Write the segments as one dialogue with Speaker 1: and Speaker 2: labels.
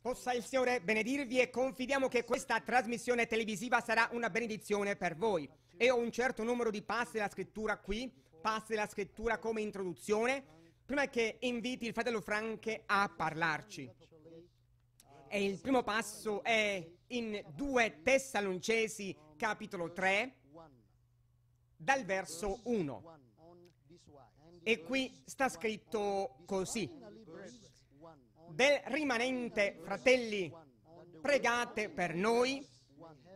Speaker 1: Possa il Signore benedirvi e confidiamo che questa trasmissione televisiva sarà una benedizione per voi. E ho un certo numero di passi della scrittura qui, passi della scrittura come introduzione, prima che inviti il fratello Franche a parlarci. E il primo passo è in 2 Tessalonicesi capitolo 3, dal verso 1. E qui sta scritto così del rimanente, fratelli, pregate per noi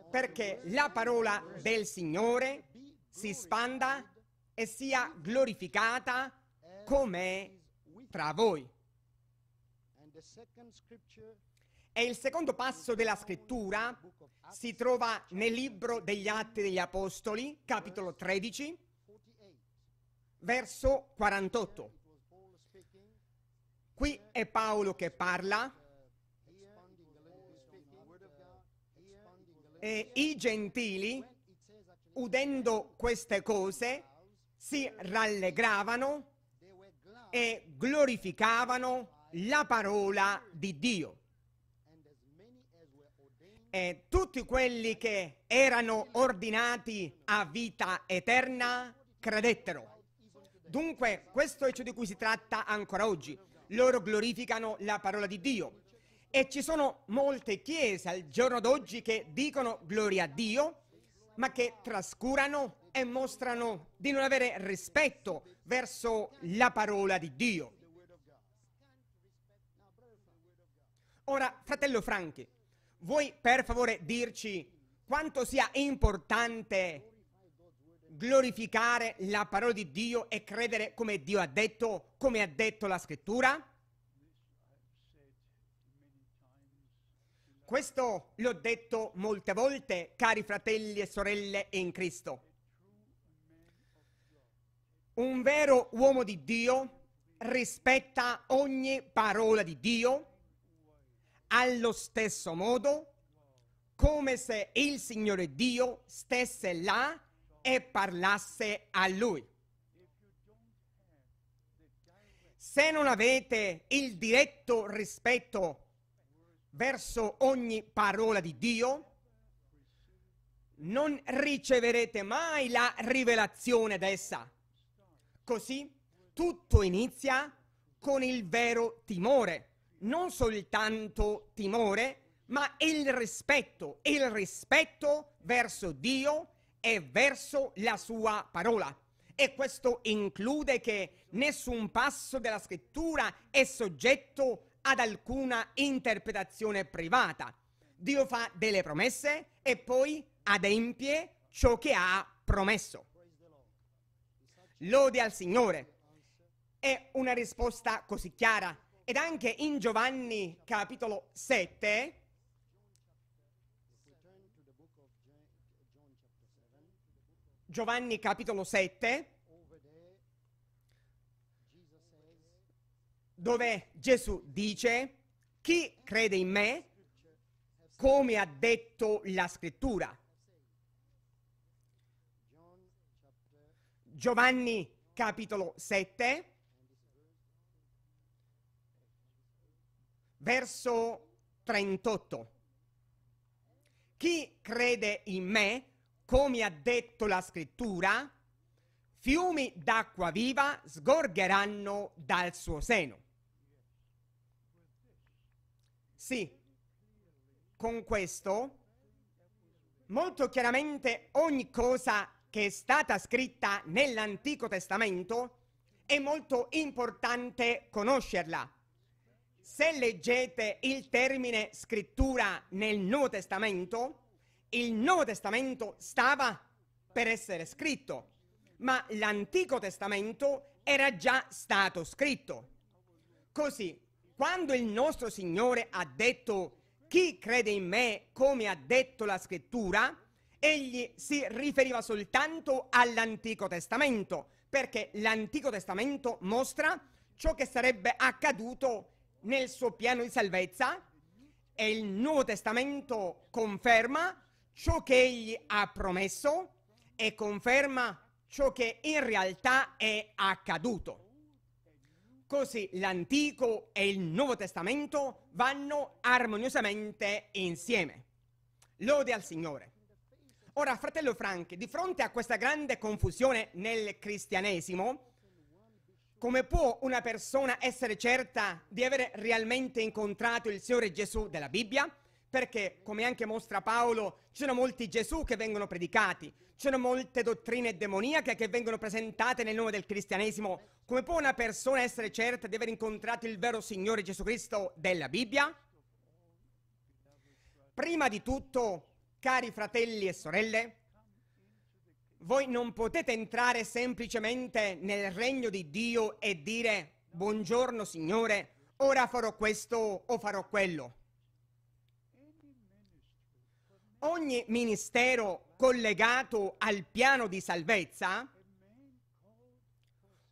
Speaker 1: perché la parola del Signore si spanda e sia glorificata come tra voi. E il secondo passo della scrittura si trova nel libro degli Atti degli Apostoli, capitolo 13, verso 48. Qui è Paolo che parla e i gentili, udendo queste cose, si rallegravano e glorificavano la parola di Dio. E tutti quelli che erano ordinati a vita eterna credettero. Dunque, questo è ciò di cui si tratta ancora oggi loro glorificano la parola di Dio. E ci sono molte chiese al giorno d'oggi che dicono gloria a Dio, ma che trascurano e mostrano di non avere rispetto verso la parola di Dio. Ora, fratello Franchi, vuoi per favore dirci quanto sia importante glorificare la parola di Dio e credere come Dio ha detto, come ha detto la scrittura? Questo l'ho detto molte volte, cari fratelli e sorelle in Cristo. Un vero uomo di Dio rispetta ogni parola di Dio allo stesso modo, come se il Signore Dio stesse là e parlasse a lui. Se non avete il diretto rispetto verso ogni parola di Dio, non riceverete mai la rivelazione d'essa. Così tutto inizia con il vero timore, non soltanto timore, ma il rispetto, il rispetto verso Dio e verso la sua parola. E questo include che nessun passo della scrittura è soggetto ad alcuna interpretazione privata. Dio fa delle promesse e poi adempie ciò che ha promesso. Lode al Signore. È una risposta così chiara. Ed anche in Giovanni capitolo 7, Giovanni capitolo 7, dove Gesù dice, chi crede in me, come ha detto la scrittura. Giovanni capitolo 7, verso 38. Chi crede in me, come ha detto la scrittura, fiumi d'acqua viva sgorgeranno dal suo seno. Sì, con questo molto chiaramente ogni cosa che è stata scritta nell'Antico Testamento è molto importante conoscerla. Se leggete il termine scrittura nel Nuovo Testamento, il Nuovo Testamento stava per essere scritto, ma l'Antico Testamento era già stato scritto. Così, quando il nostro Signore ha detto chi crede in me come ha detto la scrittura, egli si riferiva soltanto all'Antico Testamento, perché l'Antico Testamento mostra ciò che sarebbe accaduto nel suo piano di salvezza e il Nuovo Testamento conferma ciò che egli ha promesso e conferma ciò che in realtà è accaduto. Così l'Antico e il Nuovo Testamento vanno armoniosamente insieme. Lode al Signore. Ora, fratello Frank, di fronte a questa grande confusione nel cristianesimo, come può una persona essere certa di aver realmente incontrato il Signore Gesù della Bibbia? Perché, come anche mostra Paolo, c'erano molti Gesù che vengono predicati, c'erano molte dottrine demoniache che vengono presentate nel nome del cristianesimo. Come può una persona essere certa di aver incontrato il vero Signore Gesù Cristo della Bibbia? Prima di tutto, cari fratelli e sorelle, voi non potete entrare semplicemente nel regno di Dio e dire buongiorno Signore, ora farò questo o farò quello ogni ministero collegato al piano di salvezza,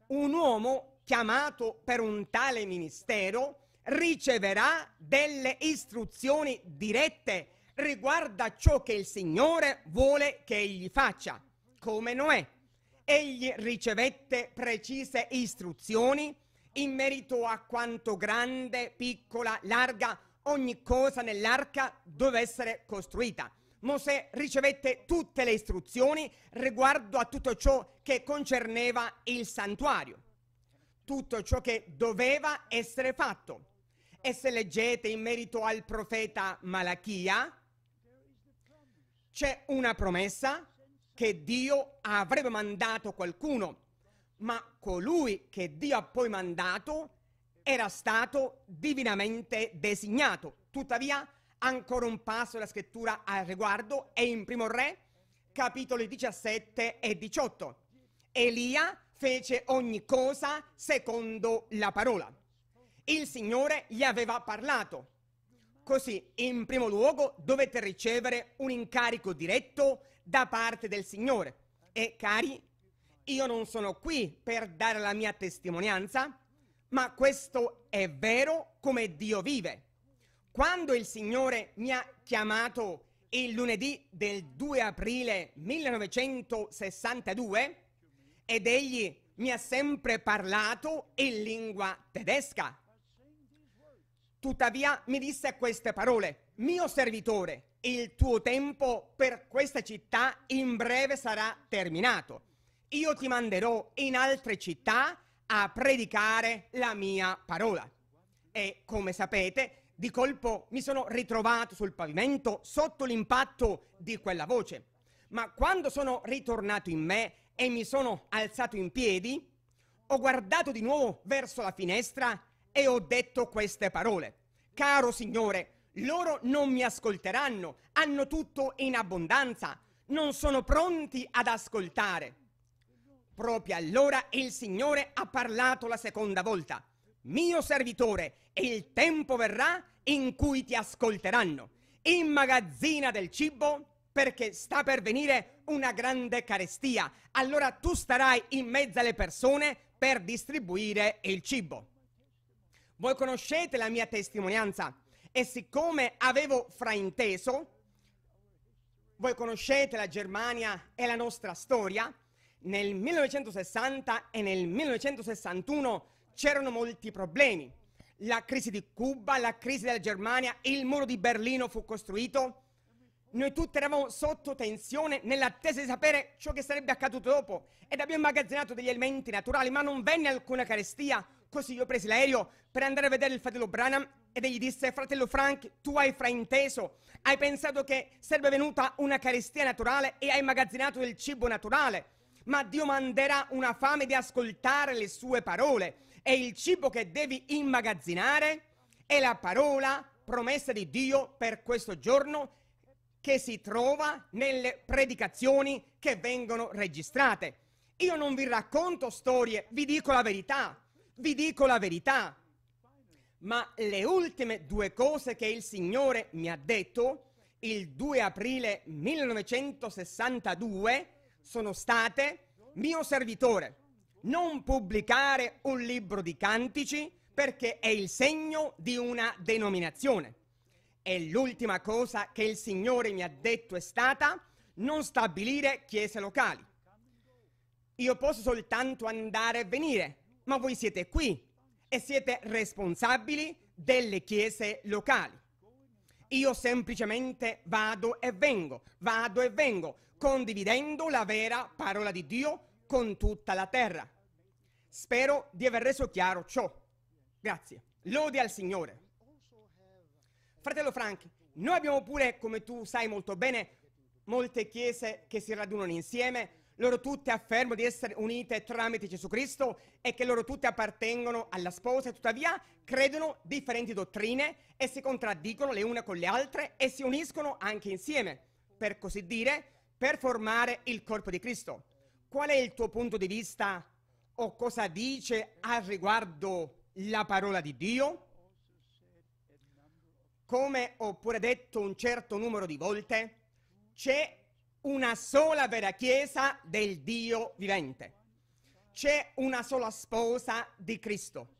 Speaker 1: un uomo chiamato per un tale ministero riceverà delle istruzioni dirette riguardo a ciò che il Signore vuole che egli faccia, come Noè. Egli ricevette precise istruzioni in merito a quanto grande, piccola, larga ogni cosa nell'arca doveva essere costruita. Mosè ricevette tutte le istruzioni riguardo a tutto ciò che concerneva il santuario, tutto ciò che doveva essere fatto. E se leggete in merito al profeta Malachia, c'è una promessa che Dio avrebbe mandato qualcuno, ma colui che Dio ha poi mandato era stato divinamente designato. Tuttavia, ancora un passo della scrittura al riguardo è in Primo Re, capitoli 17 e 18. Elia fece ogni cosa secondo la parola. Il Signore gli aveva parlato. Così, in primo luogo, dovete ricevere un incarico diretto da parte del Signore. E cari, io non sono qui per dare la mia testimonianza, ma questo è vero come Dio vive. Quando il Signore mi ha chiamato il lunedì del 2 aprile 1962 ed egli mi ha sempre parlato in lingua tedesca. Tuttavia mi disse queste parole, mio servitore, il tuo tempo per questa città in breve sarà terminato. Io ti manderò in altre città a predicare la mia parola. E come sapete, di colpo mi sono ritrovato sul pavimento sotto l'impatto di quella voce. Ma quando sono ritornato in me e mi sono alzato in piedi, ho guardato di nuovo verso la finestra e ho detto queste parole. Caro Signore, loro non mi ascolteranno, hanno tutto in abbondanza, non sono pronti ad ascoltare. Proprio allora il Signore ha parlato la seconda volta. Mio servitore, il tempo verrà in cui ti ascolteranno. Immagazzina del cibo perché sta per venire una grande carestia. Allora tu starai in mezzo alle persone per distribuire il cibo. Voi conoscete la mia testimonianza e siccome avevo frainteso, voi conoscete la Germania e la nostra storia, nel 1960 e nel 1961 c'erano molti problemi. La crisi di Cuba, la crisi della Germania, il muro di Berlino fu costruito. Noi tutti eravamo sotto tensione nell'attesa di sapere ciò che sarebbe accaduto dopo ed abbiamo immagazzinato degli alimenti naturali, ma non venne alcuna carestia. Così io presi l'aereo per andare a vedere il fratello Branham ed egli disse, fratello Frank, tu hai frainteso, hai pensato che sarebbe venuta una carestia naturale e hai immagazzinato del cibo naturale ma Dio manderà una fame di ascoltare le sue parole e il cibo che devi immagazzinare è la parola promessa di Dio per questo giorno che si trova nelle predicazioni che vengono registrate. Io non vi racconto storie, vi dico la verità, vi dico la verità. Ma le ultime due cose che il Signore mi ha detto il 2 aprile 1962 sono state mio servitore. Non pubblicare un libro di cantici perché è il segno di una denominazione. E l'ultima cosa che il Signore mi ha detto è stata non stabilire chiese locali. Io posso soltanto andare e venire, ma voi siete qui e siete responsabili delle chiese locali. Io semplicemente vado e vengo, vado e vengo, condividendo la vera parola di Dio con tutta la terra. Spero di aver reso chiaro ciò. Grazie. Lode al Signore. Fratello Frank, noi abbiamo pure, come tu sai molto bene, molte chiese che si radunano insieme, loro tutte affermano di essere unite tramite Gesù Cristo e che loro tutte appartengono alla sposa, tuttavia credono differenti dottrine e si contraddicono le une con le altre e si uniscono anche insieme. Per così dire, per formare il corpo di Cristo. Qual è il tuo punto di vista o cosa dice al riguardo la parola di Dio? Come ho pure detto un certo numero di volte, c'è una sola vera chiesa del Dio vivente. C'è una sola sposa di Cristo.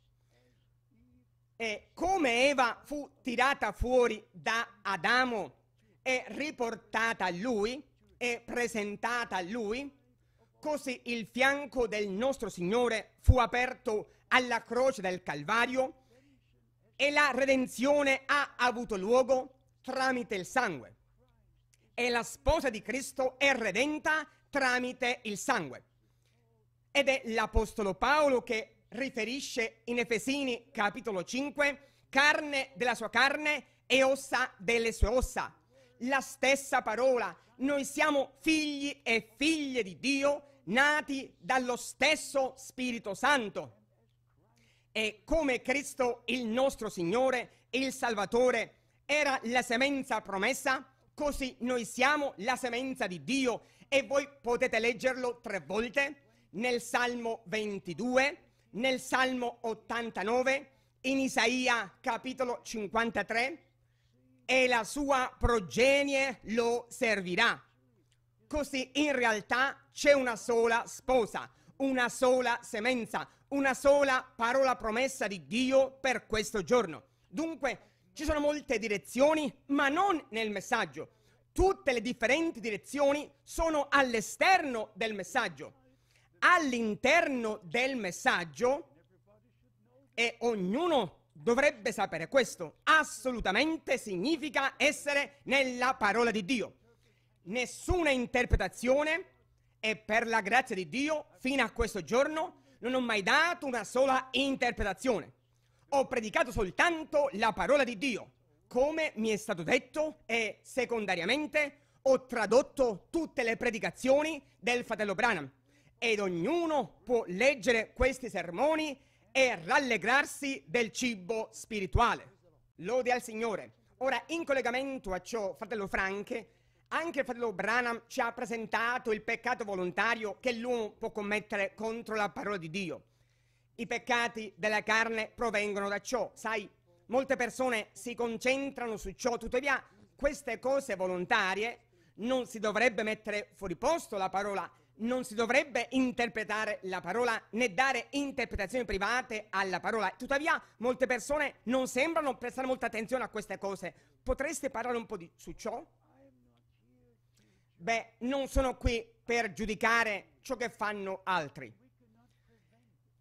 Speaker 1: E come Eva fu tirata fuori da Adamo e riportata a lui, e presentata a lui, così il fianco del nostro Signore fu aperto alla croce del Calvario e la redenzione ha avuto luogo tramite il sangue. E la sposa di Cristo è redenta tramite il sangue. Ed è l'Apostolo Paolo che riferisce in Efesini capitolo 5, carne della sua carne e ossa delle sue ossa la stessa parola. Noi siamo figli e figlie di Dio, nati dallo stesso Spirito Santo. E come Cristo, il nostro Signore, il Salvatore, era la semenza promessa, così noi siamo la semenza di Dio. E voi potete leggerlo tre volte nel Salmo 22, nel Salmo 89, in Isaia capitolo 53 e la sua progenie lo servirà. Così in realtà c'è una sola sposa, una sola semenza, una sola parola promessa di Dio per questo giorno. Dunque ci sono molte direzioni, ma non nel messaggio. Tutte le differenti direzioni sono all'esterno del messaggio. All'interno del messaggio e ognuno dovrebbe sapere questo. Assolutamente significa essere nella parola di Dio. Nessuna interpretazione e per la grazia di Dio fino a questo giorno non ho mai dato una sola interpretazione. Ho predicato soltanto la parola di Dio, come mi è stato detto e secondariamente ho tradotto tutte le predicazioni del fratello Branham ed ognuno può leggere questi sermoni e rallegrarsi del cibo spirituale. Lode al Signore. Ora, in collegamento a ciò, fratello Franche, anche il fratello Branham ci ha presentato il peccato volontario che l'uomo può commettere contro la parola di Dio. I peccati della carne provengono da ciò. Sai, molte persone si concentrano su ciò, tuttavia queste cose volontarie non si dovrebbe mettere fuori posto la parola non si dovrebbe interpretare la parola né dare interpretazioni private alla parola. Tuttavia, molte persone non sembrano prestare molta attenzione a queste cose. Potreste parlare un po' di, su ciò? Beh, non sono qui per giudicare ciò che fanno altri.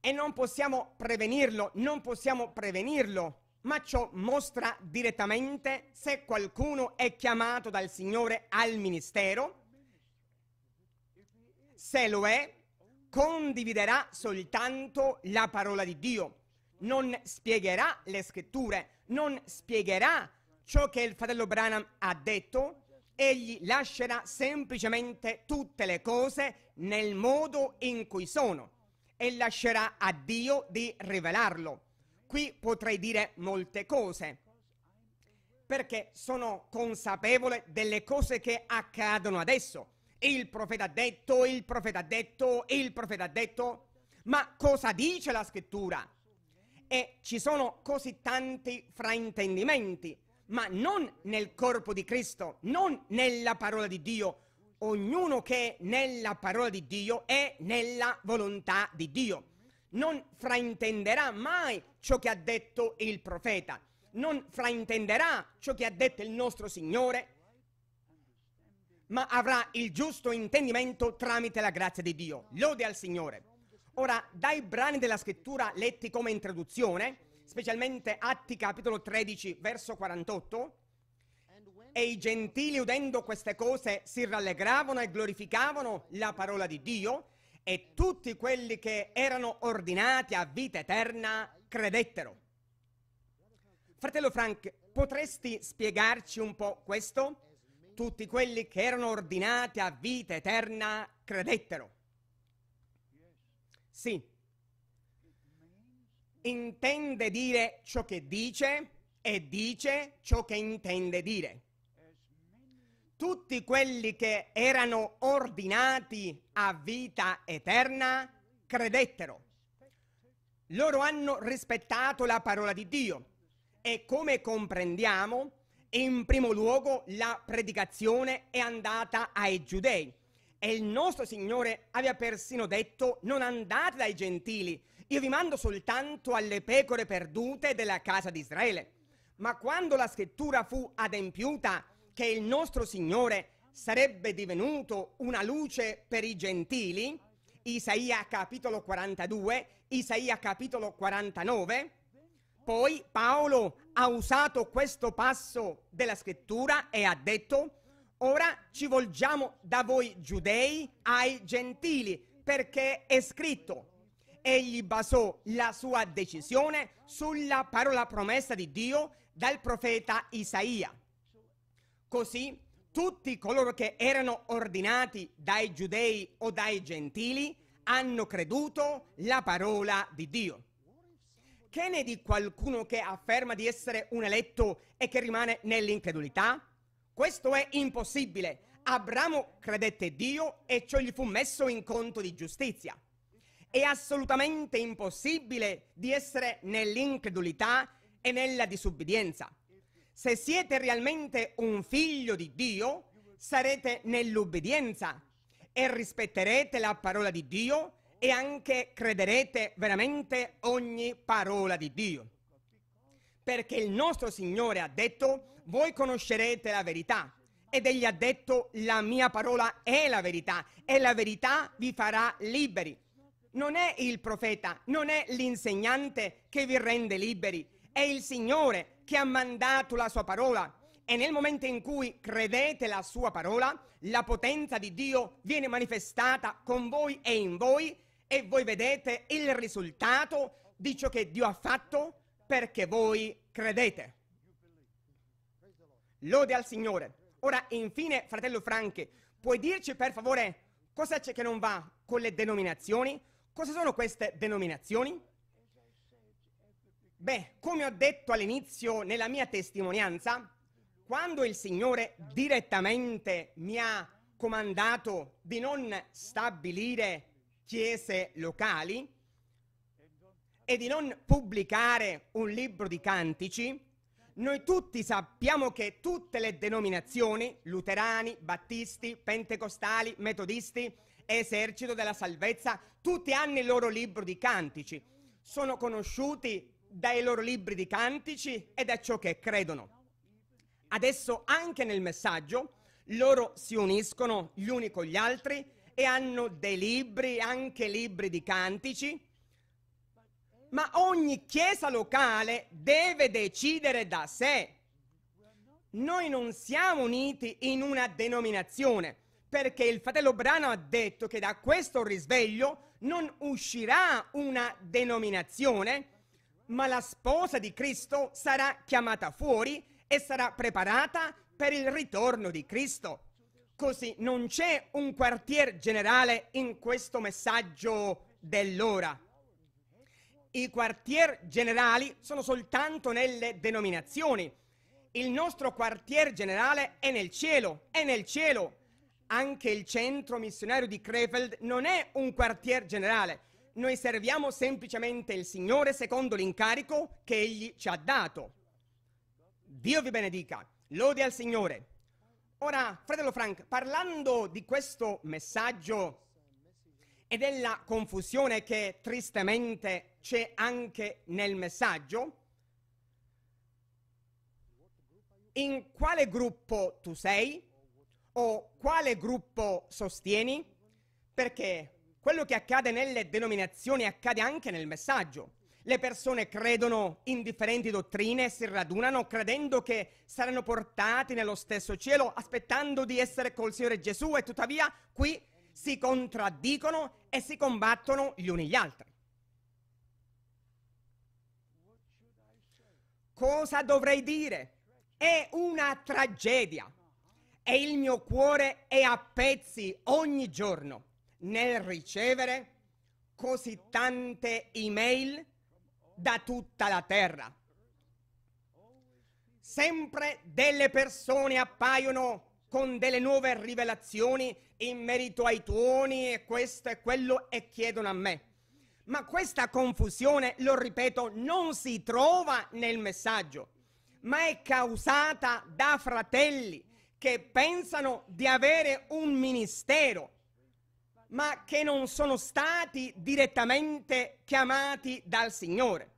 Speaker 1: E non possiamo prevenirlo, non possiamo prevenirlo, ma ciò mostra direttamente se qualcuno è chiamato dal Signore al ministero se lo è, condividerà soltanto la parola di Dio, non spiegherà le scritture, non spiegherà ciò che il fratello Branham ha detto, egli lascerà semplicemente tutte le cose nel modo in cui sono e lascerà a Dio di rivelarlo. Qui potrei dire molte cose, perché sono consapevole delle cose che accadono adesso il profeta ha detto, il profeta ha detto, il profeta ha detto. Ma cosa dice la scrittura? E ci sono così tanti fraintendimenti, ma non nel corpo di Cristo, non nella parola di Dio. Ognuno che è nella parola di Dio è nella volontà di Dio. Non fraintenderà mai ciò che ha detto il profeta, non fraintenderà ciò che ha detto il nostro Signore, ma avrà il giusto intendimento tramite la grazia di Dio. Lode al Signore. Ora, dai brani della scrittura letti come introduzione, specialmente Atti capitolo 13 verso 48, e i gentili udendo queste cose si rallegravano e glorificavano la parola di Dio e tutti quelli che erano ordinati a vita eterna credettero. Fratello Frank, potresti spiegarci un po' questo? tutti quelli che erano ordinati a vita eterna credettero. Sì. Intende dire ciò che dice e dice ciò che intende dire. Tutti quelli che erano ordinati a vita eterna credettero. Loro hanno rispettato la parola di Dio e come comprendiamo in primo luogo la predicazione è andata ai giudei. E il nostro Signore aveva persino detto non andate dai gentili, io vi mando soltanto alle pecore perdute della casa di Israele. Ma quando la scrittura fu adempiuta che il nostro Signore sarebbe divenuto una luce per i gentili, Isaia capitolo 42, Isaia capitolo 49, poi Paolo ha usato questo passo della scrittura e ha detto, ora ci volgiamo da voi giudei ai gentili, perché è scritto. Egli basò la sua decisione sulla parola promessa di Dio dal profeta Isaia. Così tutti coloro che erano ordinati dai giudei o dai gentili hanno creduto la parola di Dio che ne di qualcuno che afferma di essere un eletto e che rimane nell'incredulità? Questo è impossibile. Abramo credette Dio e ciò gli fu messo in conto di giustizia. È assolutamente impossibile di essere nell'incredulità e nella disubbidienza. Se siete realmente un figlio di Dio, sarete nell'ubbidienza e rispetterete la parola di Dio e anche crederete veramente ogni parola di Dio. Perché il nostro Signore ha detto, voi conoscerete la verità. Ed egli ha detto, la mia parola è la verità e la verità vi farà liberi. Non è il profeta, non è l'insegnante che vi rende liberi, è il Signore che ha mandato la sua parola. E nel momento in cui credete la sua parola, la potenza di Dio viene manifestata con voi e in voi e voi vedete il risultato di ciò che Dio ha fatto perché voi credete. Lode al Signore. Ora, infine, fratello Franchi, puoi dirci per favore cosa c'è che non va con le denominazioni? Cosa sono queste denominazioni? Beh, come ho detto all'inizio nella mia testimonianza, quando il Signore direttamente mi ha comandato di non stabilire chiese locali e di non pubblicare un libro di cantici, noi tutti sappiamo che tutte le denominazioni, luterani, battisti, pentecostali, metodisti, esercito della salvezza, tutti hanno il loro libro di cantici, sono conosciuti dai loro libri di cantici e da ciò che credono. Adesso anche nel messaggio loro si uniscono gli uni con gli altri e hanno dei libri, anche libri di cantici, ma ogni chiesa locale deve decidere da sé. Noi non siamo uniti in una denominazione, perché il fratello Brano ha detto che da questo risveglio non uscirà una denominazione, ma la sposa di Cristo sarà chiamata fuori e sarà preparata per il ritorno di Cristo. Così non c'è un quartier generale in questo messaggio dell'ora. I quartier generali sono soltanto nelle denominazioni. Il nostro quartier generale è nel cielo, è nel cielo. Anche il centro missionario di Krefeld non è un quartier generale. Noi serviamo semplicemente il Signore secondo l'incarico che Egli ci ha dato. Dio vi benedica. Lodi al Signore. Ora, fratello Frank, parlando di questo messaggio e della confusione che tristemente c'è anche nel messaggio, in quale gruppo tu sei o quale gruppo sostieni? Perché quello che accade nelle denominazioni accade anche nel messaggio. Le persone credono in differenti dottrine e si radunano credendo che saranno portati nello stesso cielo, aspettando di essere col Signore Gesù e tuttavia qui si contraddicono e si combattono gli uni gli altri. Cosa dovrei dire? È una tragedia e il mio cuore è a pezzi ogni giorno nel ricevere così tante email da tutta la terra. Sempre delle persone appaiono con delle nuove rivelazioni in merito ai tuoni e questo e quello e chiedono a me. Ma questa confusione, lo ripeto, non si trova nel messaggio, ma è causata da fratelli che pensano di avere un ministero ma che non sono stati direttamente chiamati dal Signore.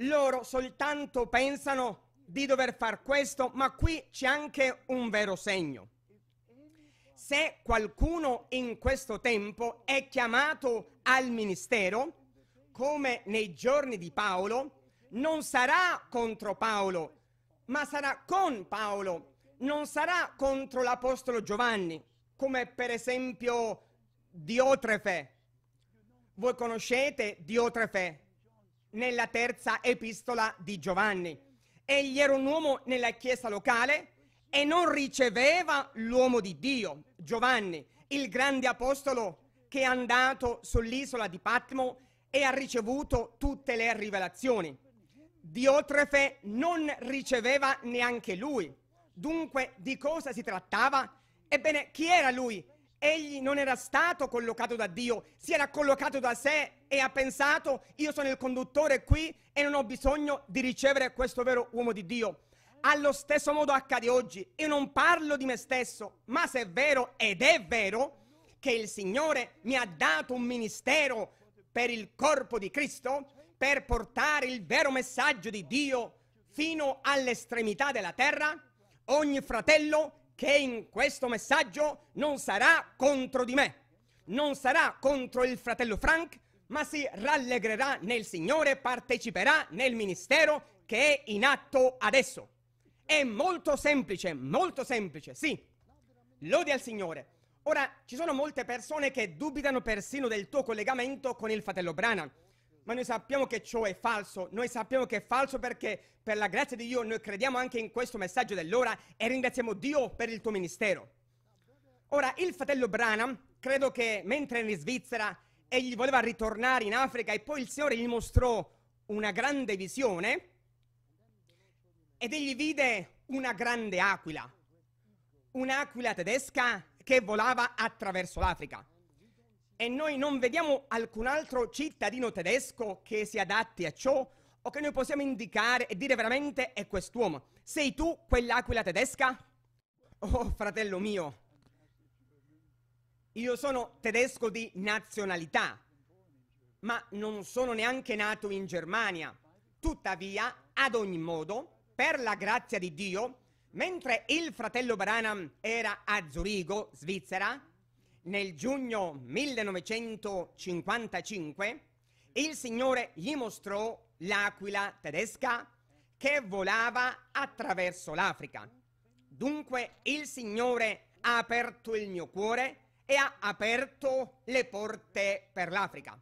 Speaker 1: Loro soltanto pensano di dover far questo, ma qui c'è anche un vero segno. Se qualcuno in questo tempo è chiamato al ministero, come nei giorni di Paolo, non sarà contro Paolo, ma sarà con Paolo, non sarà contro l'Apostolo Giovanni, come per esempio Diotrefè. Voi conoscete Diotrefè nella terza epistola di Giovanni. Egli era un uomo nella chiesa locale e non riceveva l'uomo di Dio, Giovanni, il grande apostolo che è andato sull'isola di Patmo e ha ricevuto tutte le rivelazioni. Diotrefe non riceveva neanche lui. Dunque di cosa si trattava? Ebbene, chi era lui? Egli non era stato collocato da Dio, si era collocato da sé e ha pensato io sono il conduttore qui e non ho bisogno di ricevere questo vero uomo di Dio. Allo stesso modo accade oggi, io non parlo di me stesso, ma se è vero ed è vero che il Signore mi ha dato un ministero per il corpo di Cristo, per portare il vero messaggio di Dio fino all'estremità della terra, ogni fratello che in questo messaggio non sarà contro di me, non sarà contro il fratello Frank, ma si rallegrerà nel Signore, parteciperà nel ministero che è in atto adesso. È molto semplice, molto semplice, sì. Lodi al Signore. Ora, ci sono molte persone che dubitano persino del tuo collegamento con il fratello Branham ma noi sappiamo che ciò è falso, noi sappiamo che è falso perché per la grazia di Dio noi crediamo anche in questo messaggio dell'ora e ringraziamo Dio per il tuo ministero. Ora, il fratello Branham, credo che mentre era in Svizzera egli voleva ritornare in Africa e poi il Signore gli mostrò una grande visione ed egli vide una grande aquila, un'aquila tedesca che volava attraverso l'Africa e noi non vediamo alcun altro cittadino tedesco che si adatti a ciò o che noi possiamo indicare e dire veramente è quest'uomo. Sei tu quell'aquila tedesca? Oh, fratello mio, io sono tedesco di nazionalità, ma non sono neanche nato in Germania. Tuttavia, ad ogni modo, per la grazia di Dio, mentre il fratello Branham era a Zurigo, Svizzera, nel giugno 1955 il Signore gli mostrò l'aquila tedesca che volava attraverso l'Africa. Dunque il Signore ha aperto il mio cuore e ha aperto le porte per l'Africa.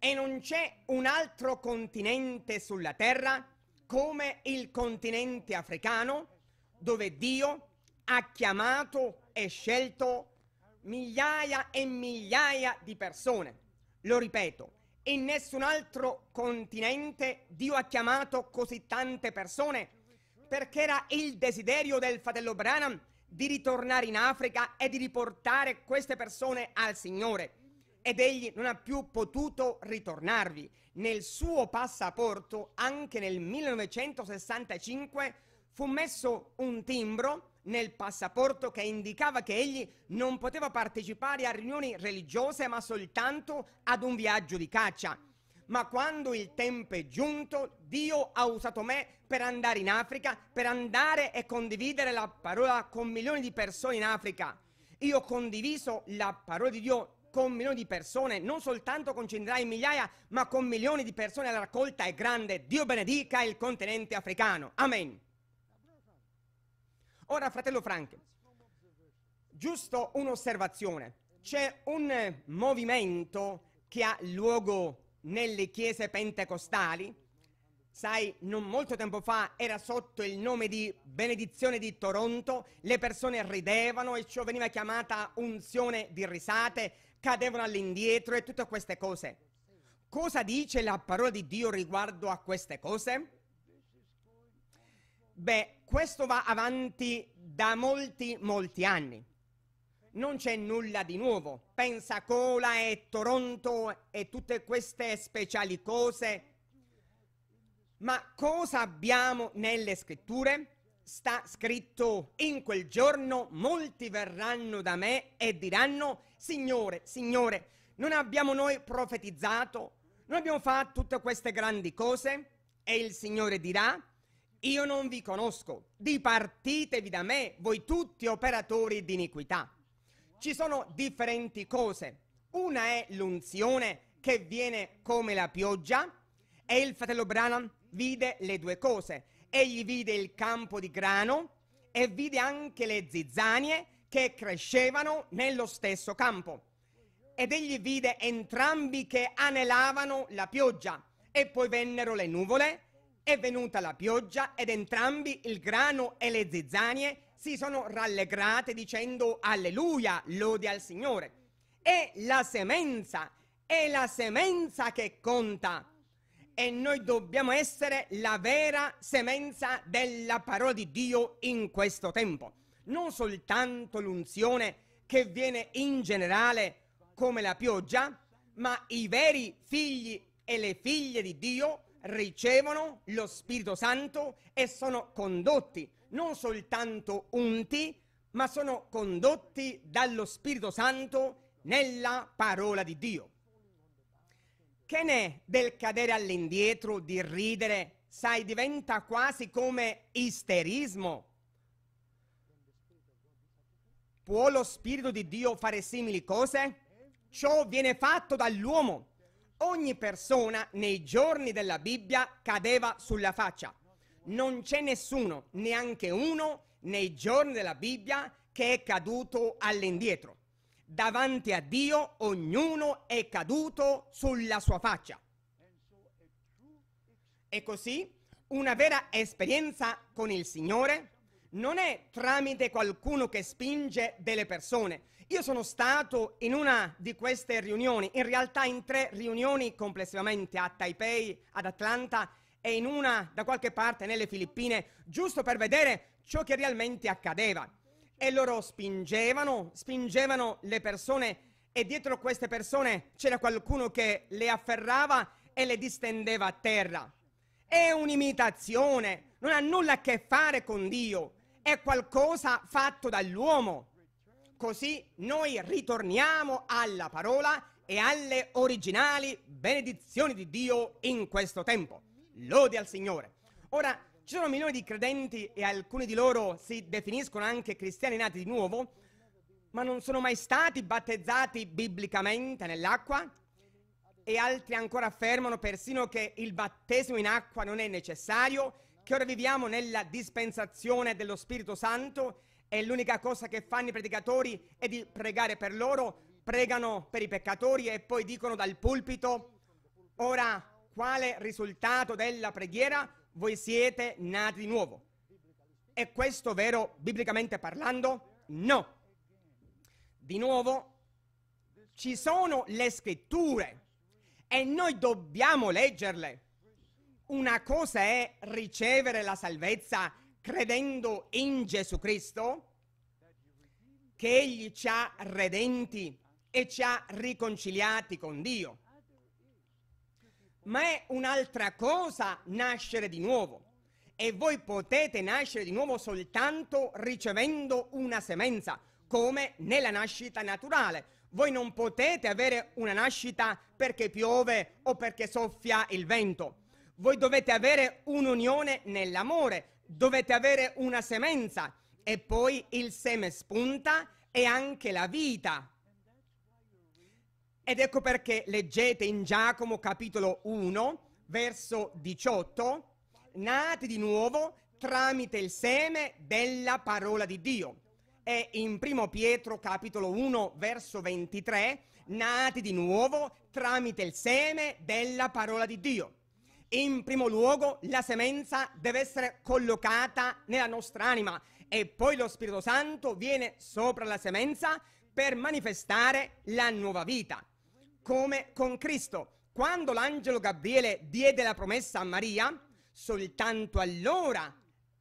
Speaker 1: E non c'è un altro continente sulla terra come il continente africano dove Dio ha chiamato e scelto migliaia e migliaia di persone. Lo ripeto, in nessun altro continente Dio ha chiamato così tante persone perché era il desiderio del fratello Branham di ritornare in Africa e di riportare queste persone al Signore. Ed egli non ha più potuto ritornarvi. Nel suo passaporto, anche nel 1965, fu messo un timbro nel passaporto che indicava che egli non poteva partecipare a riunioni religiose ma soltanto ad un viaggio di caccia. Ma quando il tempo è giunto, Dio ha usato me per andare in Africa, per andare e condividere la parola con milioni di persone in Africa. Io ho condiviso la parola di Dio con milioni di persone, non soltanto con centinaia e migliaia, ma con milioni di persone. La raccolta è grande. Dio benedica il continente africano. Amen. Ora, fratello Frank, giusto un'osservazione. C'è un eh, movimento che ha luogo nelle chiese pentecostali. Sai, non molto tempo fa era sotto il nome di benedizione di Toronto, le persone ridevano e ciò veniva chiamata unzione di risate, cadevano all'indietro e tutte queste cose. Cosa dice la parola di Dio riguardo a queste cose? Beh, questo va avanti da molti, molti anni. Non c'è nulla di nuovo. Pensacola e Toronto e tutte queste speciali cose. Ma cosa abbiamo nelle scritture? Sta scritto, in quel giorno molti verranno da me e diranno, Signore, Signore, non abbiamo noi profetizzato? Non abbiamo fatto tutte queste grandi cose? E il Signore dirà, io non vi conosco, dipartitevi da me, voi tutti operatori di iniquità. Ci sono differenti cose. Una è l'unzione che viene come la pioggia e il fratello Branham vide le due cose. Egli vide il campo di grano e vide anche le zizzanie che crescevano nello stesso campo. Ed egli vide entrambi che anelavano la pioggia e poi vennero le nuvole è venuta la pioggia ed entrambi il grano e le zizzanie si sono rallegrate dicendo alleluia, lode al Signore. È la semenza, è la semenza che conta. E noi dobbiamo essere la vera semenza della parola di Dio in questo tempo. Non soltanto l'unzione che viene in generale come la pioggia, ma i veri figli e le figlie di Dio ricevono lo Spirito Santo e sono condotti, non soltanto unti, ma sono condotti dallo Spirito Santo nella parola di Dio. Che ne è del cadere all'indietro, di ridere, sai, diventa quasi come isterismo? Può lo Spirito di Dio fare simili cose? Ciò viene fatto dall'uomo Ogni persona nei giorni della Bibbia cadeva sulla faccia. Non c'è nessuno, neanche uno, nei giorni della Bibbia che è caduto all'indietro. Davanti a Dio ognuno è caduto sulla sua faccia. E così una vera esperienza con il Signore non è tramite qualcuno che spinge delle persone, io sono stato in una di queste riunioni, in realtà in tre riunioni complessivamente a Taipei, ad Atlanta e in una da qualche parte nelle Filippine, giusto per vedere ciò che realmente accadeva. E loro spingevano, spingevano le persone e dietro queste persone c'era qualcuno che le afferrava e le distendeva a terra. È un'imitazione, non ha nulla a che fare con Dio, è qualcosa fatto dall'uomo. Così noi ritorniamo alla parola e alle originali benedizioni di Dio in questo tempo. Lode al Signore. Ora, ci sono milioni di credenti e alcuni di loro si definiscono anche cristiani nati di nuovo, ma non sono mai stati battezzati biblicamente nell'acqua e altri ancora affermano persino che il battesimo in acqua non è necessario, che ora viviamo nella dispensazione dello Spirito Santo e l'unica cosa che fanno i predicatori è di pregare per loro, pregano per i peccatori e poi dicono dal pulpito, ora quale risultato della preghiera voi siete nati di nuovo. È questo vero biblicamente parlando? No. Di nuovo, ci sono le scritture e noi dobbiamo leggerle. Una cosa è ricevere la salvezza credendo in Gesù Cristo, che Egli ci ha redenti e ci ha riconciliati con Dio. Ma è un'altra cosa nascere di nuovo. E voi potete nascere di nuovo soltanto ricevendo una semenza, come nella nascita naturale. Voi non potete avere una nascita perché piove o perché soffia il vento. Voi dovete avere un'unione nell'amore, dovete avere una semenza e poi il seme spunta e anche la vita. Ed ecco perché leggete in Giacomo capitolo 1, verso 18, nati di nuovo tramite il seme della parola di Dio. E in primo Pietro capitolo 1, verso 23, nati di nuovo tramite il seme della parola di Dio. In primo luogo la semenza deve essere collocata nella nostra anima e poi lo Spirito Santo viene sopra la semenza per manifestare la nuova vita, come con Cristo. Quando l'angelo Gabriele diede la promessa a Maria, soltanto allora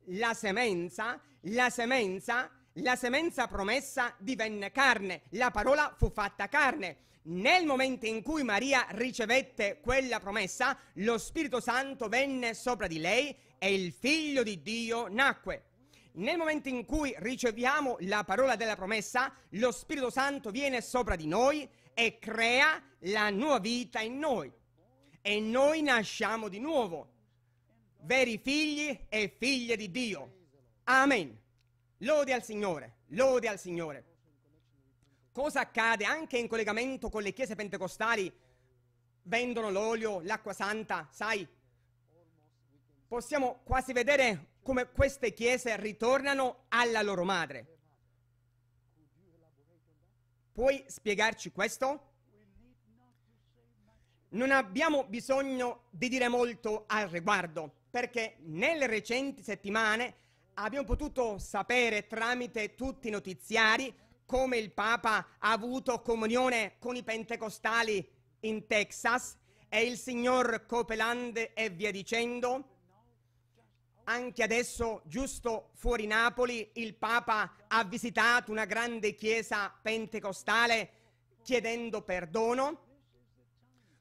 Speaker 1: la semenza, la semenza, la semenza promessa divenne carne, la parola fu fatta carne. Nel momento in cui Maria ricevette quella promessa, lo Spirito Santo venne sopra di lei e il figlio di Dio nacque. Nel momento in cui riceviamo la parola della promessa, lo Spirito Santo viene sopra di noi e crea la nuova vita in noi. E noi nasciamo di nuovo, veri figli e figlie di Dio. Amen. Lode al Signore, lode al Signore cosa accade anche in collegamento con le chiese pentecostali? Vendono l'olio, l'acqua santa, sai? Possiamo quasi vedere come queste chiese ritornano alla loro madre. Puoi spiegarci questo? Non abbiamo bisogno di dire molto al riguardo, perché nelle recenti settimane abbiamo potuto sapere tramite tutti i notiziari come il Papa ha avuto comunione con i pentecostali in Texas e il signor Copeland e via dicendo. Anche adesso, giusto fuori Napoli, il Papa ha visitato una grande chiesa pentecostale chiedendo perdono.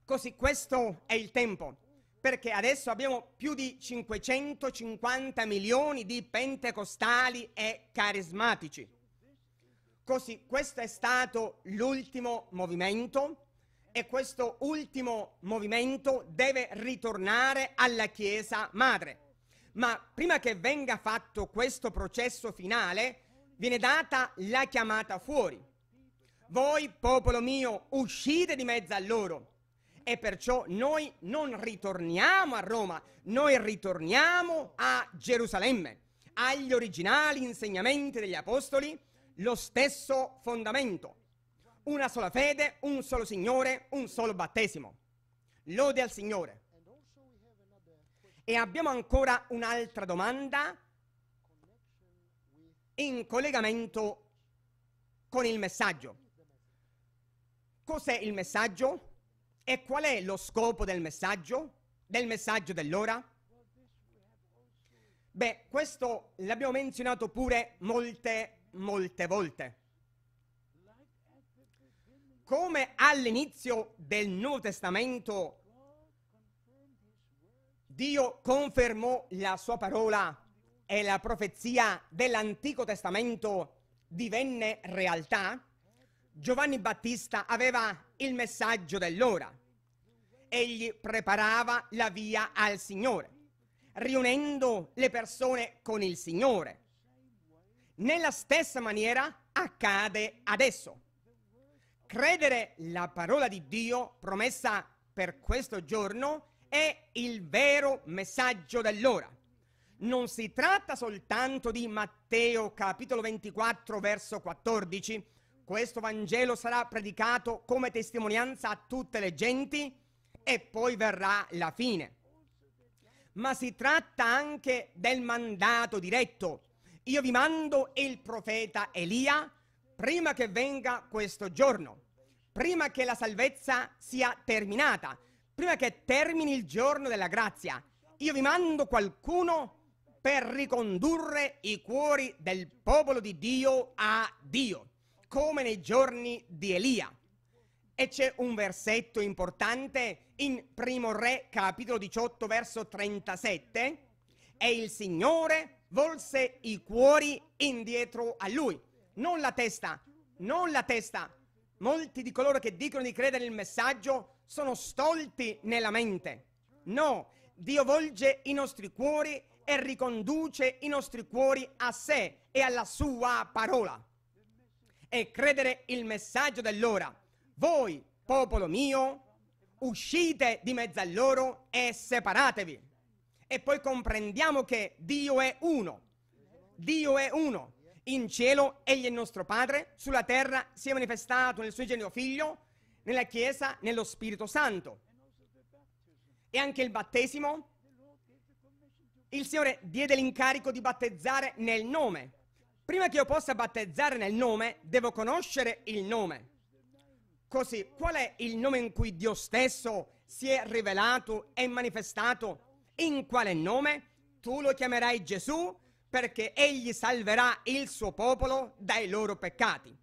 Speaker 1: Così questo è il tempo, perché adesso abbiamo più di 550 milioni di pentecostali e carismatici. Così questo è stato l'ultimo movimento e questo ultimo movimento deve ritornare alla Chiesa Madre. Ma prima che venga fatto questo processo finale, viene data la chiamata fuori. Voi, popolo mio, uscite di mezzo a loro. E perciò noi non ritorniamo a Roma, noi ritorniamo a Gerusalemme, agli originali insegnamenti degli Apostoli lo stesso fondamento. Una sola fede, un solo Signore, un solo battesimo. Lode al Signore. E abbiamo ancora un'altra domanda in collegamento con il messaggio. Cos'è il messaggio? E qual è lo scopo del messaggio? Del messaggio dell'ora? Beh, questo l'abbiamo menzionato pure molte molte volte. Come all'inizio del Nuovo Testamento Dio confermò la sua parola e la profezia dell'Antico Testamento divenne realtà, Giovanni Battista aveva il messaggio dell'ora. Egli preparava la via al Signore, riunendo le persone con il Signore nella stessa maniera accade adesso. Credere la parola di Dio promessa per questo giorno è il vero messaggio dell'ora. Non si tratta soltanto di Matteo capitolo 24 verso 14, questo Vangelo sarà predicato come testimonianza a tutte le genti e poi verrà la fine. Ma si tratta anche del mandato diretto io vi mando il profeta Elia prima che venga questo giorno, prima che la salvezza sia terminata, prima che termini il giorno della grazia. Io vi mando qualcuno per ricondurre i cuori del popolo di Dio a Dio, come nei giorni di Elia. E c'è un versetto importante in Primo Re, capitolo 18, verso 37. E il Signore volse i cuori indietro a lui, non la testa, non la testa. Molti di coloro che dicono di credere nel messaggio sono stolti nella mente. No, Dio volge i nostri cuori e riconduce i nostri cuori a sé e alla sua parola. E credere il messaggio dell'ora. Voi, popolo mio, uscite di mezzo a loro e separatevi. E poi comprendiamo che Dio è uno. Dio è uno. In cielo egli è il nostro Padre, sulla terra si è manifestato nel suo genio figlio, nella Chiesa, nello Spirito Santo. E anche il battesimo, il Signore diede l'incarico di battezzare nel nome. Prima che io possa battezzare nel nome, devo conoscere il nome. Così, qual è il nome in cui Dio stesso si è rivelato e manifestato in quale nome? Tu lo chiamerai Gesù perché egli salverà il suo popolo dai loro peccati.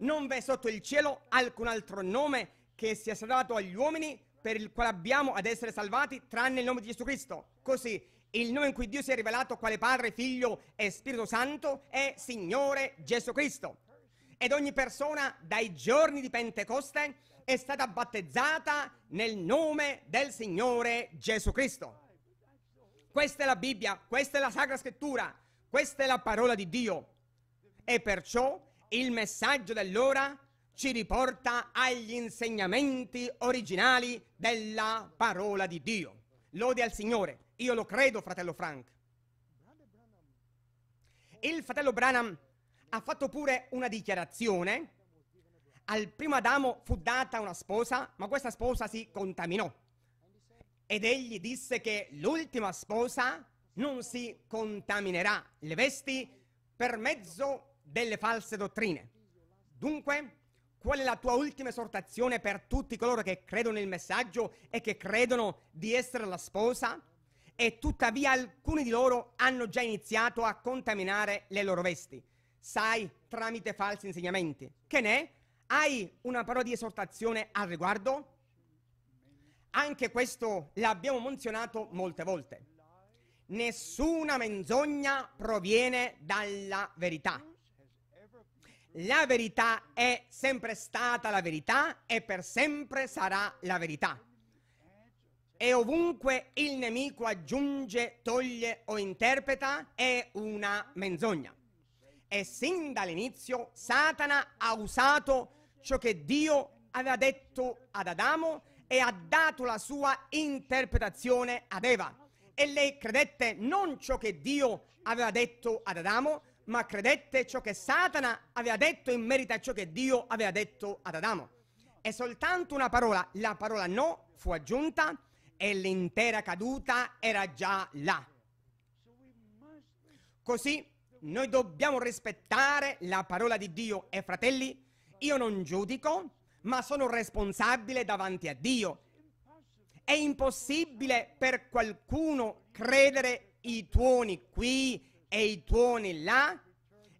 Speaker 1: Non v'è sotto il cielo alcun altro nome che sia stato dato agli uomini per il quale abbiamo ad essere salvati tranne il nome di Gesù Cristo. Così il nome in cui Dio si è rivelato quale Padre, Figlio e Spirito Santo è Signore Gesù Cristo. Ed ogni persona dai giorni di Pentecoste è stata battezzata nel nome del Signore Gesù Cristo. Questa è la Bibbia, questa è la Sacra Scrittura, questa è la parola di Dio. E perciò il messaggio dell'ora ci riporta agli insegnamenti originali della parola di Dio. Lode al Signore, io lo credo, fratello Frank. Il fratello Branham ha fatto pure una dichiarazione. Al primo Adamo fu data una sposa, ma questa sposa si contaminò. Ed egli disse che l'ultima sposa non si contaminerà le vesti per mezzo delle false dottrine. Dunque, qual è la tua ultima esortazione per tutti coloro che credono nel messaggio e che credono di essere la sposa? E tuttavia alcuni di loro hanno già iniziato a contaminare le loro vesti, sai, tramite falsi insegnamenti. Che ne? Hai una parola di esortazione al riguardo? Anche questo l'abbiamo menzionato molte volte. Nessuna menzogna proviene dalla verità. La verità è sempre stata la verità e per sempre sarà la verità. E ovunque il nemico aggiunge, toglie o interpreta è una menzogna. E sin dall'inizio Satana ha usato ciò che Dio aveva detto ad Adamo e ha dato la sua interpretazione ad Eva. E lei credette non ciò che Dio aveva detto ad Adamo, ma credette ciò che Satana aveva detto in merito a ciò che Dio aveva detto ad Adamo. E soltanto una parola, la parola no, fu aggiunta e l'intera caduta era già là. Così noi dobbiamo rispettare la parola di Dio e fratelli, io non giudico, ma sono responsabile davanti a Dio. È impossibile per qualcuno credere i tuoni qui e i tuoni là,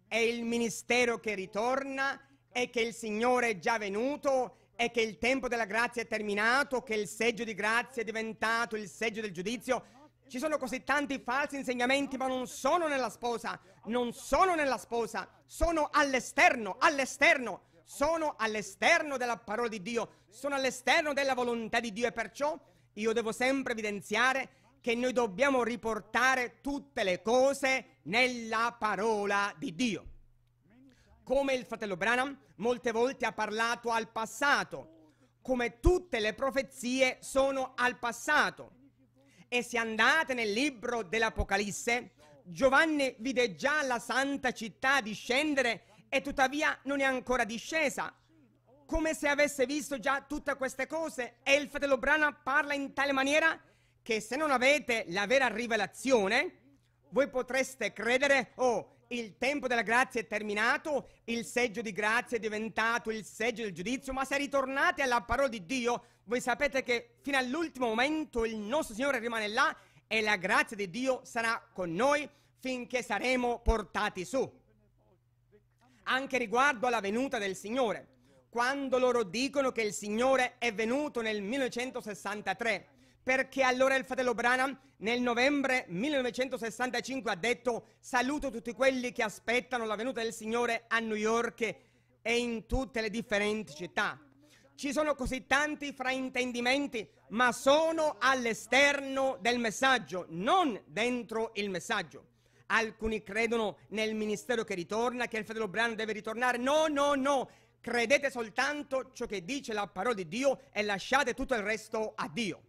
Speaker 1: è il ministero che ritorna, è che il Signore è già venuto, è che il tempo della grazia è terminato, che il seggio di grazia è diventato il seggio del giudizio. Ci sono così tanti falsi insegnamenti, ma non sono nella sposa, non sono nella sposa, sono all'esterno, all'esterno sono all'esterno della parola di Dio, sono all'esterno della volontà di Dio e perciò io devo sempre evidenziare che noi dobbiamo riportare tutte le cose nella parola di Dio. Come il fratello Branham molte volte ha parlato al passato, come tutte le profezie sono al passato. E se andate nel libro dell'Apocalisse, Giovanni vide già la santa città discendere e tuttavia non è ancora discesa, come se avesse visto già tutte queste cose e il fratello Brana parla in tale maniera che se non avete la vera rivelazione, voi potreste credere, oh, il tempo della grazia è terminato, il seggio di grazia è diventato il seggio del giudizio, ma se ritornate alla parola di Dio, voi sapete che fino all'ultimo momento il nostro Signore rimane là e la grazia di Dio sarà con noi finché saremo portati su anche riguardo alla venuta del Signore. Quando loro dicono che il Signore è venuto nel 1963, perché allora il fratello Branham nel novembre 1965 ha detto saluto tutti quelli che aspettano la venuta del Signore a New York e in tutte le differenti città. Ci sono così tanti fraintendimenti, ma sono all'esterno del messaggio, non dentro il messaggio. Alcuni credono nel ministero che ritorna, che il fratello Branham deve ritornare. No, no, no. Credete soltanto ciò che dice la parola di Dio e lasciate tutto il resto a Dio.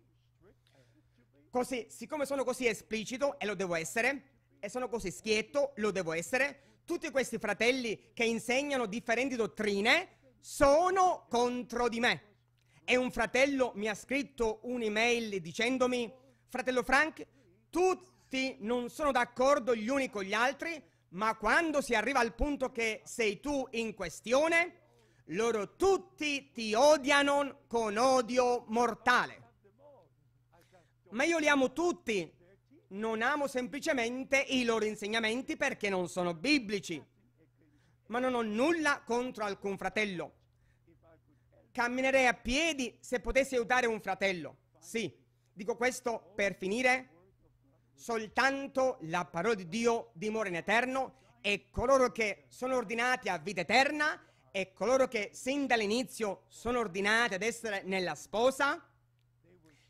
Speaker 1: Così, siccome sono così esplicito, e lo devo essere, e sono così schietto, lo devo essere, tutti questi fratelli che insegnano differenti dottrine sono contro di me. E un fratello mi ha scritto un'email dicendomi, fratello Frank, tu tutti non sono d'accordo gli uni con gli altri, ma quando si arriva al punto che sei tu in questione, loro tutti ti odiano con odio mortale. Ma io li amo tutti, non amo semplicemente i loro insegnamenti perché non sono biblici, ma non ho nulla contro alcun fratello. Camminerei a piedi se potessi aiutare un fratello. Sì, dico questo per finire soltanto la parola di Dio dimora in eterno e coloro che sono ordinati a vita eterna e coloro che sin dall'inizio sono ordinati ad essere nella sposa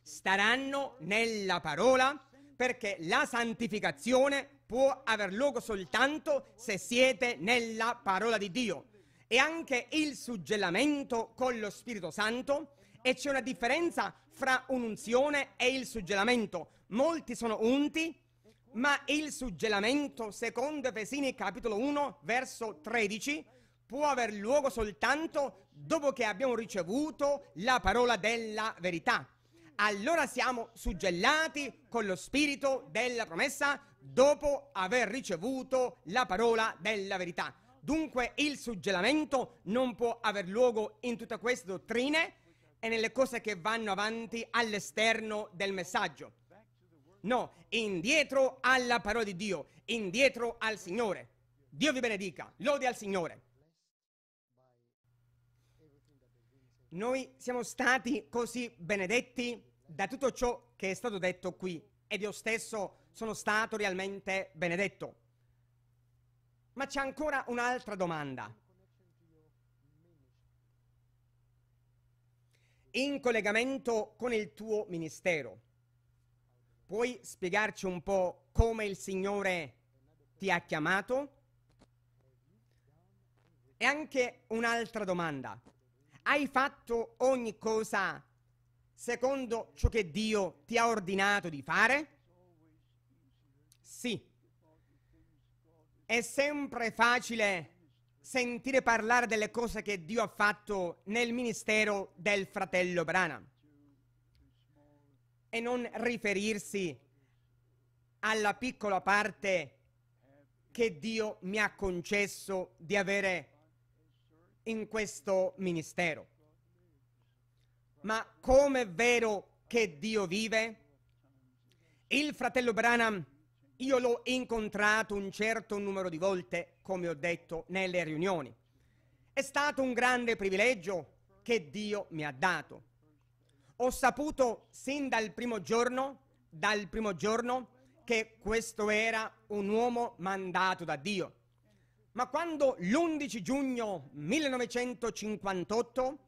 Speaker 1: staranno nella parola perché la santificazione può aver luogo soltanto se siete nella parola di Dio e anche il suggellamento con lo Spirito Santo e c'è una differenza fra un'unzione e il suggellamento molti sono unti, ma il suggellamento, secondo Efesini capitolo 1, verso 13, può aver luogo soltanto dopo che abbiamo ricevuto la parola della verità. Allora siamo suggellati con lo spirito della promessa dopo aver ricevuto la parola della verità. Dunque il suggellamento non può aver luogo in tutte queste dottrine e nelle cose che vanno avanti all'esterno del messaggio. No, indietro alla parola di Dio, indietro al Signore. Dio vi benedica, lode al Signore. Noi siamo stati così benedetti da tutto ciò che è stato detto qui ed io stesso sono stato realmente benedetto. Ma c'è ancora un'altra domanda. In collegamento con il tuo ministero. Puoi spiegarci un po' come il Signore ti ha chiamato? E anche un'altra domanda. Hai fatto ogni cosa secondo ciò che Dio ti ha ordinato di fare? Sì. È sempre facile sentire parlare delle cose che Dio ha fatto nel ministero del fratello Branham e non riferirsi alla piccola parte che Dio mi ha concesso di avere in questo ministero. Ma come è vero che Dio vive? Il fratello Branham, io l'ho incontrato un certo numero di volte, come ho detto, nelle riunioni. È stato un grande privilegio che Dio mi ha dato. Ho saputo sin dal primo giorno, dal primo giorno, che questo era un uomo mandato da Dio. Ma quando l'11 giugno 1958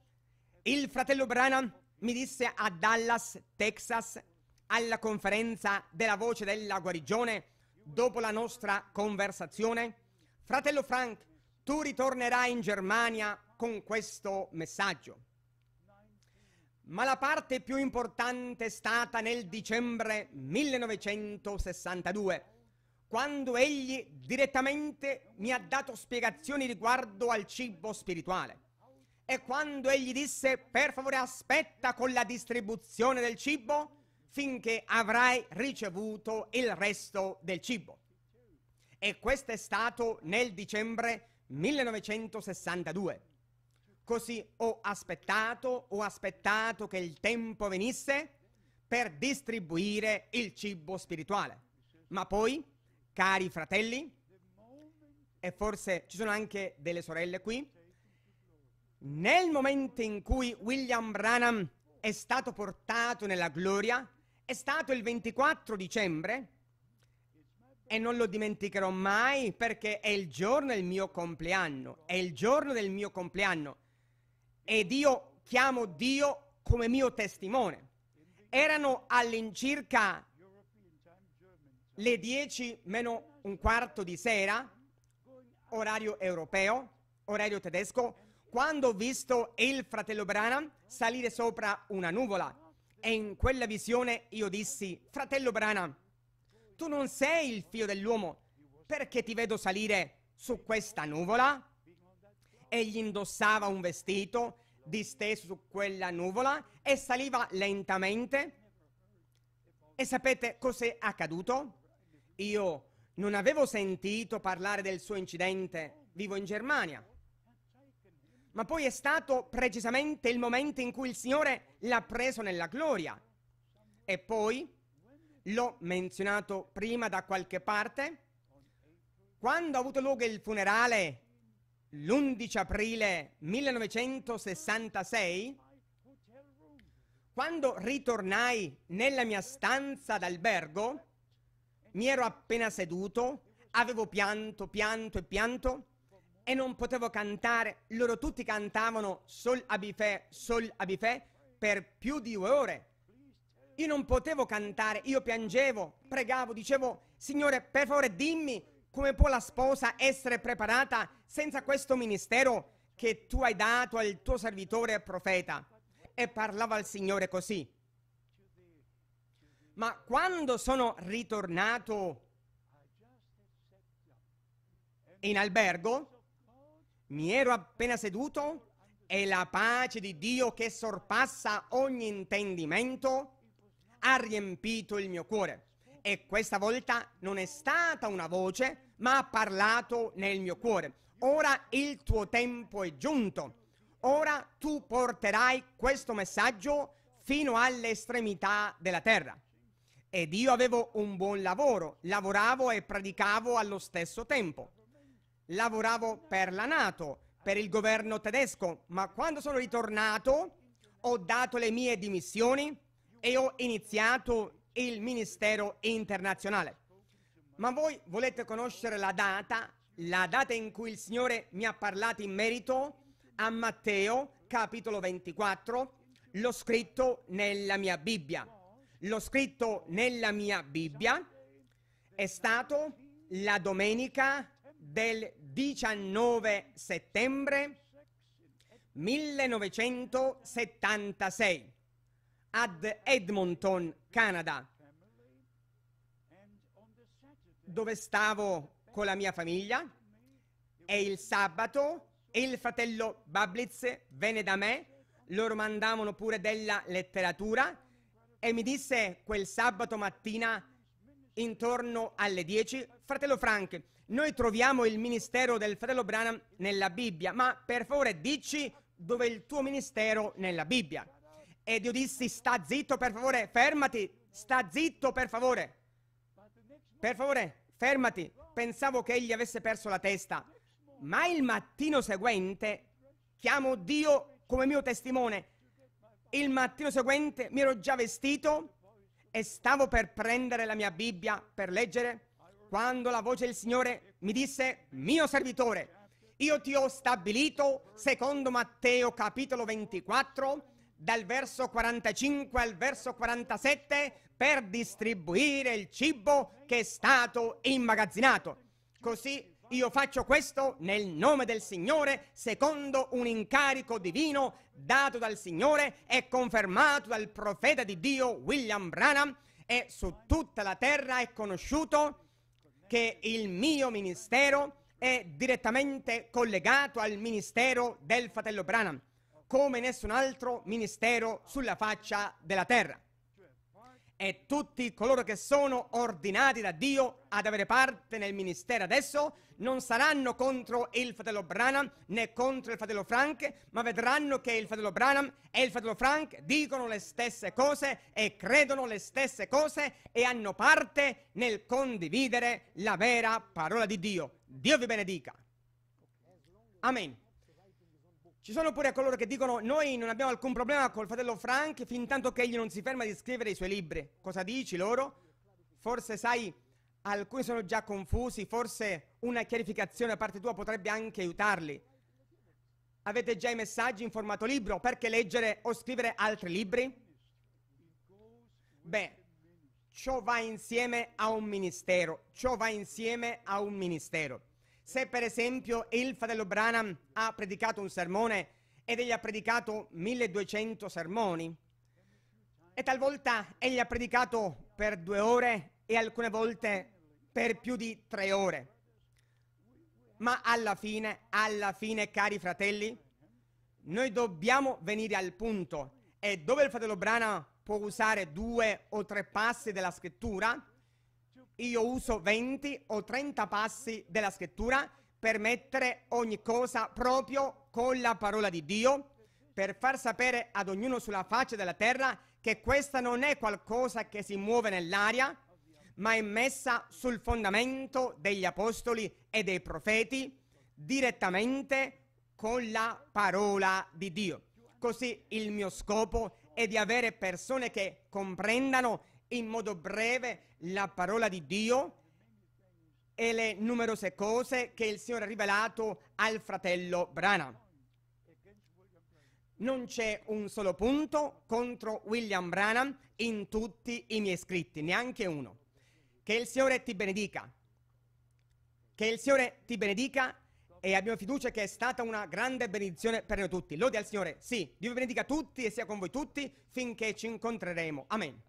Speaker 1: il fratello Branham mi disse a Dallas, Texas, alla conferenza della voce della guarigione, dopo la nostra conversazione, fratello Frank, tu ritornerai in Germania con questo messaggio. Ma la parte più importante è stata nel dicembre 1962, quando egli direttamente mi ha dato spiegazioni riguardo al cibo spirituale. E quando egli disse, per favore aspetta con la distribuzione del cibo finché avrai ricevuto il resto del cibo. E questo è stato nel dicembre 1962. Così ho aspettato, ho aspettato che il tempo venisse per distribuire il cibo spirituale. Ma poi, cari fratelli, e forse ci sono anche delle sorelle qui, nel momento in cui William Branham è stato portato nella gloria, è stato il 24 dicembre, e non lo dimenticherò mai perché è il giorno del mio compleanno, è il giorno del mio compleanno ed io chiamo Dio come mio testimone. Erano all'incirca le 10 meno un quarto di sera, orario europeo, orario tedesco, quando ho visto il fratello Branham salire sopra una nuvola. E in quella visione io dissi, fratello Branham, tu non sei il figlio dell'uomo, perché ti vedo salire su questa nuvola? egli indossava un vestito disteso su quella nuvola e saliva lentamente. E sapete cos'è accaduto? Io non avevo sentito parlare del suo incidente, vivo in Germania. Ma poi è stato precisamente il momento in cui il Signore l'ha preso nella gloria. E poi, l'ho menzionato prima da qualche parte, quando ha avuto luogo il funerale l'11 aprile 1966, quando ritornai nella mia stanza d'albergo, mi ero appena seduto, avevo pianto, pianto e pianto e non potevo cantare. Loro tutti cantavano Sol Abifè, Sol Abifè per più di due ore. Io non potevo cantare, io piangevo, pregavo, dicevo, Signore, per favore dimmi come può la sposa essere preparata senza questo ministero che tu hai dato al tuo servitore profeta? E parlava il Signore così. Ma quando sono ritornato in albergo, mi ero appena seduto e la pace di Dio che sorpassa ogni intendimento ha riempito il mio cuore. E questa volta non è stata una voce, ma ha parlato nel mio cuore. Ora il tuo tempo è giunto. Ora tu porterai questo messaggio fino all'estremità della terra. Ed io avevo un buon lavoro, lavoravo e predicavo allo stesso tempo. Lavoravo per la Nato, per il governo tedesco, ma quando sono ritornato ho dato le mie dimissioni e ho iniziato il Ministero internazionale. Ma voi volete conoscere la data, la data in cui il Signore mi ha parlato in merito a Matteo, capitolo 24? L'ho scritto nella mia Bibbia. L'ho scritto nella mia Bibbia. È stato la domenica del 19 settembre 1976 ad Edmonton, Canada, dove stavo con la mia famiglia e il sabato il fratello Bablitz venne da me, loro mandavano pure della letteratura e mi disse quel sabato mattina intorno alle 10, fratello Frank, noi troviamo il ministero del fratello Branham nella Bibbia, ma per favore dici dove è il tuo ministero nella Bibbia e io dissi, sta zitto per favore, fermati, sta zitto per favore. Per favore, fermati. Pensavo che egli avesse perso la testa. Ma il mattino seguente chiamo Dio come mio testimone. Il mattino seguente mi ero già vestito e stavo per prendere la mia Bibbia per leggere quando la voce del Signore mi disse, mio servitore, io ti ho stabilito, secondo Matteo capitolo 24, dal verso 45 al verso 47 per distribuire il cibo che è stato immagazzinato. Così io faccio questo nel nome del Signore, secondo un incarico divino dato dal Signore e confermato dal profeta di Dio William Branham e su tutta la terra è conosciuto che il mio ministero è direttamente collegato al ministero del fratello Branham come nessun altro ministero sulla faccia della terra. E tutti coloro che sono ordinati da Dio ad avere parte nel ministero adesso non saranno contro il fratello Branham né contro il fratello Frank, ma vedranno che il fratello Branham e il fratello Frank dicono le stesse cose e credono le stesse cose e hanno parte nel condividere la vera parola di Dio. Dio vi benedica. Amen. Ci sono pure coloro che dicono noi non abbiamo alcun problema col fratello Frank fin tanto che egli non si ferma di scrivere i suoi libri. Cosa dici loro? Forse sai, alcuni sono già confusi, forse una chiarificazione da parte tua potrebbe anche aiutarli. Avete già i messaggi in formato libro, perché leggere o scrivere altri libri? Beh, ciò va insieme a un ministero, ciò va insieme a un ministero. Se per esempio il fratello Branham ha predicato un sermone ed egli ha predicato 1200 sermoni, e talvolta egli ha predicato per due ore e alcune volte per più di tre ore. Ma alla fine, alla fine, cari fratelli, noi dobbiamo venire al punto. E dove il fratello Brana può usare due o tre passi della scrittura, io uso 20 o 30 passi della scrittura per mettere ogni cosa proprio con la parola di Dio, per far sapere ad ognuno sulla faccia della terra che questa non è qualcosa che si muove nell'aria, ma è messa sul fondamento degli apostoli e dei profeti direttamente con la parola di Dio. Così il mio scopo è di avere persone che comprendano in modo breve la parola di Dio e le numerose cose che il Signore ha rivelato al fratello Branham. Non c'è un solo punto contro William Branham in tutti i miei scritti, neanche uno. Che il Signore ti benedica. Che il Signore ti benedica e abbiamo fiducia che è stata una grande benedizione per noi tutti. Lode al Signore. Sì, Dio vi benedica tutti e sia con voi tutti finché ci incontreremo. Amen.